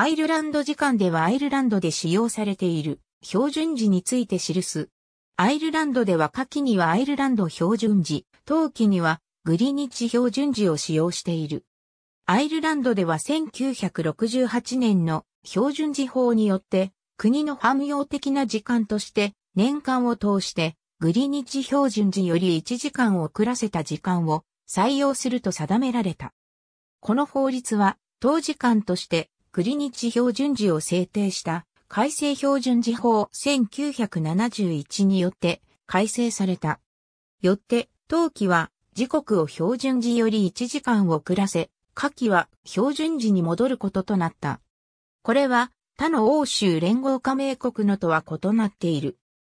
アイルランド時間ではアイルランドで使用されている標準時について記す。アイルランドでは夏季にはアイルランド標準時、冬季にはグリニッチ標準時を使用している。アイルランドでは1968年の標準時法によって国の汎用的な時間として年間を通してグリニッチ標準時より1時間遅らせた時間を採用すると定められた。この法律は当時間として国日標準時を制定した改正標準時法1971によって改正された。よって、冬季は時刻を標準時より1時間遅らせ、夏季は標準時に戻ることとなった。これは他の欧州連合加盟国のとは異なっている。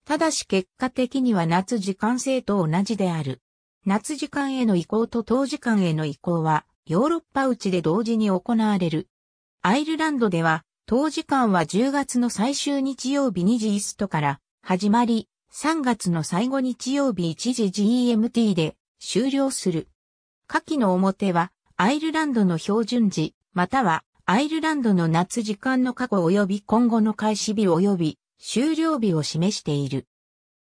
ただし結果的には夏時間制と同じである。夏時間への移行と冬時間への移行はヨーロッパ内で同時に行われるアイルランドでは、当時間は10月の最終日曜日2時イストから始まり、3月の最後日曜日1時 GMT で終了する。夏季の表は、アイルランドの標準時、または、アイルランドの夏時間の過去及び今後の開始日及び終了日を示している。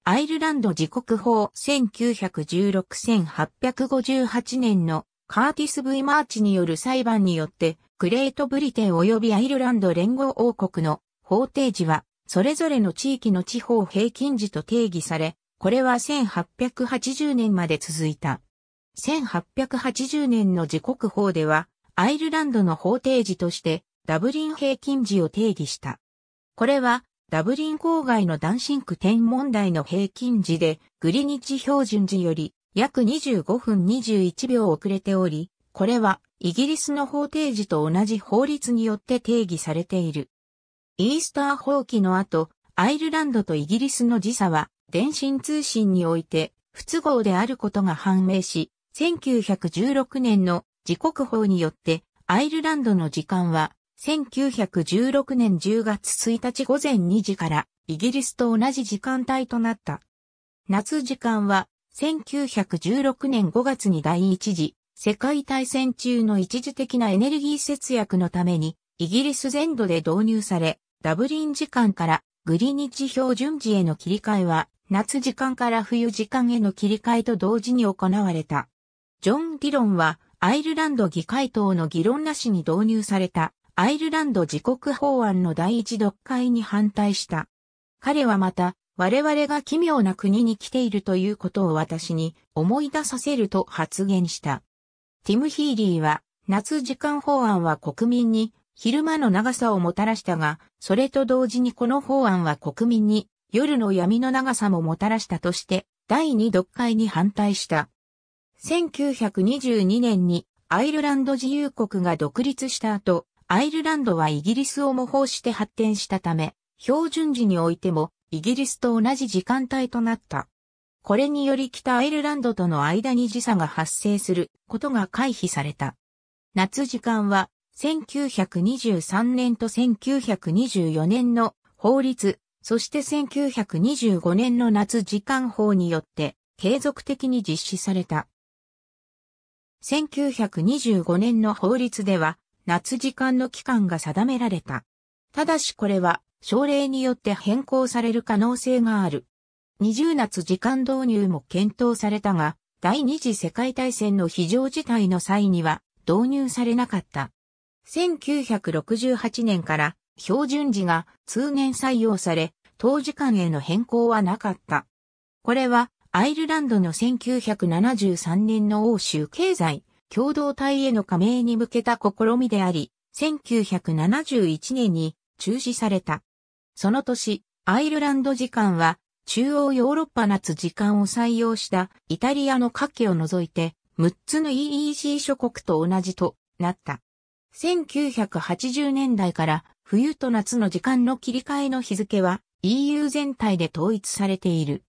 アイルランド時刻法1916-1858年のカーティス・ V・ マーチによる裁判によってグレートブリテン及びアイルランド連合王国の法定時は、それぞれの地域の地方平均時と定義され、これは1880年まで続いた。1880年の時刻法では、アイルランドの法定時として、ダブリン平均時を定義した。これは、ダブリン郊外のダンシンク天文台の平均時で、グリニッジ標準時より約25分21秒遅れており、これはイギリスの法定時と同じ法律によって定義されている。イースター放棄の後、アイルランドとイギリスの時差は電信通信において不都合であることが判明し、1916年の時刻法によってアイルランドの時間は1916年10月1日午前2時からイギリスと同じ時間帯となった。夏時間は1916年5月に第1次世界大戦中の一時的なエネルギー節約のために、イギリス全土で導入され、ダブリン時間からグリニッジ標準時への切り替えは、夏時間から冬時間への切り替えと同時に行われた。ジョン・ディロンは、アイルランド議会等の議論なしに導入された、アイルランド自国法案の第一読解に反対した。彼はまた、我々が奇妙な国に来ているということを私に思い出させると発言した。ティム・ヒーリーは、夏時間法案は国民に昼間の長さをもたらしたが、それと同時にこの法案は国民に夜の闇の長さももたらしたとして、第二読解に反対した。1922年にアイルランド自由国が独立した後、アイルランドはイギリスを模倣して発展したため、標準時においてもイギリスと同じ時間帯となった。これにより北アイルランドとの間に時差が発生することが回避された。夏時間は1923年と1924年の法律、そして1925年の夏時間法によって継続的に実施された。1925年の法律では夏時間の期間が定められた。ただしこれは省令によって変更される可能性がある。20夏時間導入も検討されたが、第二次世界大戦の非常事態の際には導入されなかった。1968年から標準時が通年採用され、当時間への変更はなかった。これはアイルランドの1973年の欧州経済共同体への加盟に向けた試みであり、1971年に中止された。その年、アイルランド時間は中央ヨーロッパ夏時間を採用したイタリアの下記を除いて、6つの EEC 諸国と同じとなった。1980年代から冬と夏の時間の切り替えの日付は EU 全体で統一されている。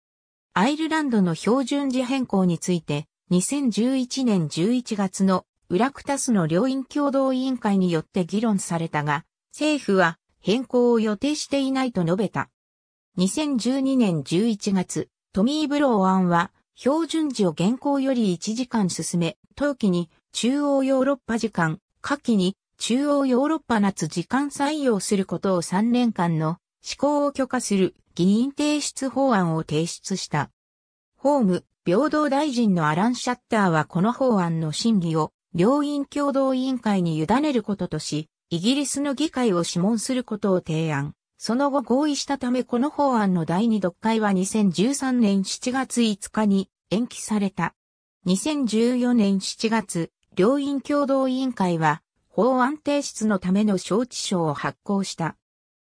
アイルランドの標準時変更について2011年11月のウラクタスの両院共同委員会によって議論されたが、政府は変更を予定していないと述べた。2012年11月、トミー・ブロー案は、標準時を現行より1時間進め、冬季に中央ヨーロッパ時間、夏季に中央ヨーロッパ夏時間採用することを3年間の施行を許可する議員提出法案を提出した。ホーム、平等大臣のアラン・シャッターはこの法案の審議を両院共同委員会に委ねることとし、イギリスの議会を諮問することを提案。その後合意したためこの法案の第二読解は2013年7月5日に延期された。2014年7月、両院共同委員会は法案提出のための招致書を発行した。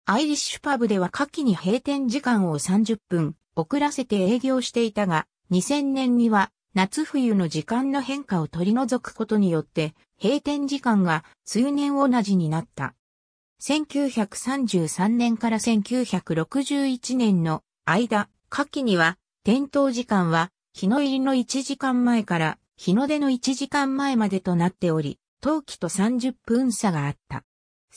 アイリッシュパブでは夏季に閉店時間を30分遅らせて営業していたが、2000年には夏冬の時間の変化を取り除くことによって、閉店時間が通年同じになった。1933年から1961年の間、夏季には、点灯時間は、日の入りの1時間前から日の出の1時間前までとなっており、冬季と30分差があった。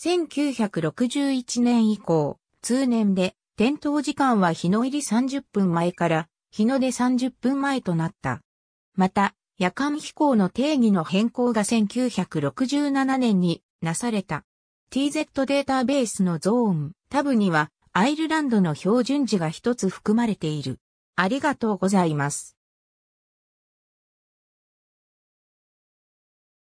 1961年以降、通年で、点灯時間は日の入り30分前から日の出30分前となった。また、夜間飛行の定義の変更が1967年になされた。TZ データベースのゾーン、タブにはアイルランドの標準値が一つ含まれている。ありがとうございます。